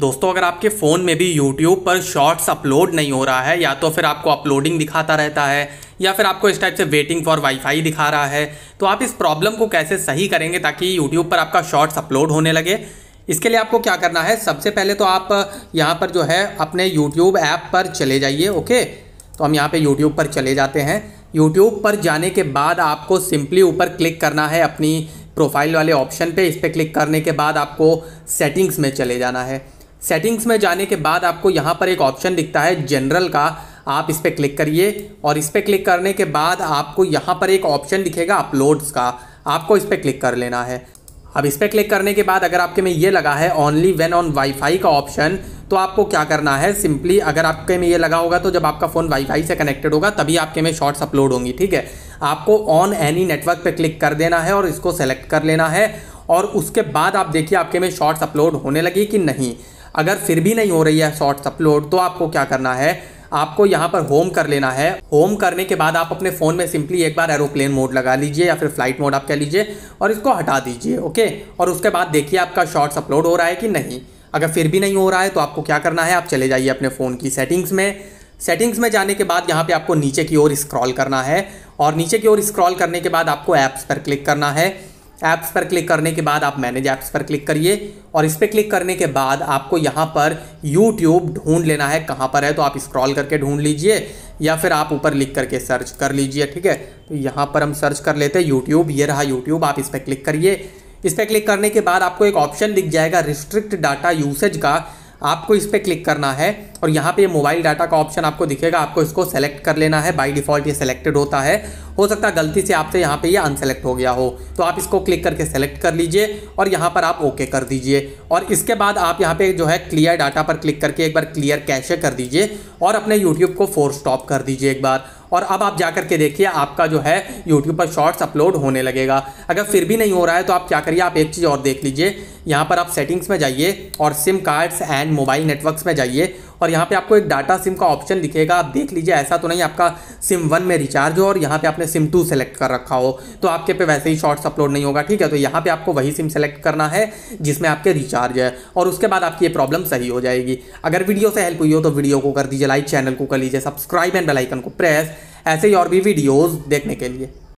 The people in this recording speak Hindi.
दोस्तों अगर आपके फ़ोन में भी यूट्यूब पर शॉर्ट्स अपलोड नहीं हो रहा है या तो फिर आपको अपलोडिंग दिखाता रहता है या फिर आपको इस टाइप से वेटिंग फॉर वाईफाई दिखा रहा है तो आप इस प्रॉब्लम को कैसे सही करेंगे ताकि यूट्यूब पर आपका शॉर्ट्स अपलोड होने लगे इसके लिए आपको क्या करना है सबसे पहले तो आप यहाँ पर जो है अपने यूट्यूब ऐप पर चले जाइए ओके तो हम यहाँ पर यूट्यूब पर चले जाते हैं यूट्यूब पर जाने के बाद आपको सिंपली ऊपर क्लिक करना है अपनी प्रोफाइल वाले ऑप्शन पर इस पर क्लिक करने के बाद आपको सेटिंग्स में चले जाना है सेटिंग्स में जाने के बाद आपको यहाँ पर एक ऑप्शन दिखता है जनरल का आप इस पर क्लिक करिए और इस पर क्लिक करने के बाद आपको यहाँ पर एक ऑप्शन दिखेगा अपलोड्स का आपको इस पर क्लिक कर लेना है अब इस पर क्लिक करने के बाद अगर आपके में ये लगा है ओनली वेन ऑन वाईफाई का ऑप्शन तो आपको क्या करना है सिंपली अगर आपके में ये लगा होगा तो जब आपका फ़ोन वाईफाई से कनेक्टेड होगा तभी आपके में शॉर्ट्स अपलोड होंगी ठीक है आपको ऑन एनी नेटवर्क पे क्लिक कर देना है और इसको सेलेक्ट कर लेना है और उसके बाद आप देखिए आपके में शॉर्ट्स अपलोड होने लगी कि नहीं अगर फिर भी नहीं हो रही है शॉर्ट्स अपलोड तो आपको क्या करना है आपको यहाँ पर होम कर लेना है होम करने के बाद आप अपने फ़ोन में सिंपली एक बार एरोप्लेन मोड लगा लीजिए या फिर फ्लाइट मोड आप कह लीजिए और इसको हटा दीजिए ओके और उसके बाद देखिए आपका शॉर्ट्स अपलोड हो रहा है कि नहीं अगर फिर भी नहीं हो रहा है तो आपको क्या करना है आप चले जाइए अपने फ़ोन की सेटिंग्स में सेटिंग्स में जाने के बाद यहाँ पे आपको नीचे की ओर स्क्रॉल करना है और नीचे की ओर स्क्रॉल करने के बाद आपको ऐप्स पर क्लिक करना है ऐप्स पर क्लिक करने के बाद आप मैनेज ऐप्स पर क्लिक करिए और इस पर क्लिक करने के बाद आपको यहाँ पर यूट्यूब ढूंढ लेना है कहाँ पर है तो आप स्क्रॉल करके ढूंढ लीजिए या फिर आप ऊपर लिख करके सर्च कर लीजिए ठीक है तो यहाँ पर हम सर्च कर लेते हैं यूट्यूब ये रहा यूट्यूब आप इस पर क्लिक करिए इस पर क्लिक करने के बाद आपको एक ऑप्शन दिख जाएगा रिस्ट्रिक्ट डाटा यूसेज का आपको इस पर क्लिक करना है और यहाँ पे मोबाइल डाटा का ऑप्शन आपको दिखेगा आपको इसको सेलेक्ट कर लेना है बाई डिफ़ॉल्ट ये सेलेक्टेड होता है हो सकता है गलती से आपसे यहाँ पे ये अनसेलेक्ट हो गया हो तो आप इसको क्लिक करके सेलेक्ट कर लीजिए और यहाँ पर आप ओके कर दीजिए और इसके बाद आप यहाँ पे जो है क्लियर डाटा पर क्लिक करके एक बार क्लियर कैशे कर दीजिए और अपने यूट्यूब को फोर स्टॉप कर दीजिए एक बार और अब आप जा करके देखिए आपका जो है यूट्यूब पर शॉर्ट्स अपलोड होने लगेगा अगर फिर भी नहीं हो रहा है तो आप क्या करिए आप एक चीज़ और देख लीजिए यहाँ पर आप सेटिंग्स में जाइए और SIM cards and mobile networks में जाइए और यहाँ पे आपको एक डाटा सिम का ऑप्शन दिखेगा आप देख लीजिए ऐसा तो नहीं आपका सिम वन में रिचार्ज हो और यहाँ पे आपने सिम टू सेलेक्ट कर रखा हो तो आपके पे वैसे ही शॉर्ट्स अपलोड नहीं होगा ठीक है तो यहाँ पे आपको वही सिम सेलेक्ट करना है जिसमें आपके रिचार्ज है और उसके बाद आपकी ये प्रॉब्लम सही हो जाएगी अगर वीडियो से हेल्प हुई हो तो वीडियो को कर दीजिए लाइक चैनल को कर लीजिए सब्सक्राइब एंड बेलाइकन को प्रेस ऐसे ही और भी वीडियोज़ देखने के लिए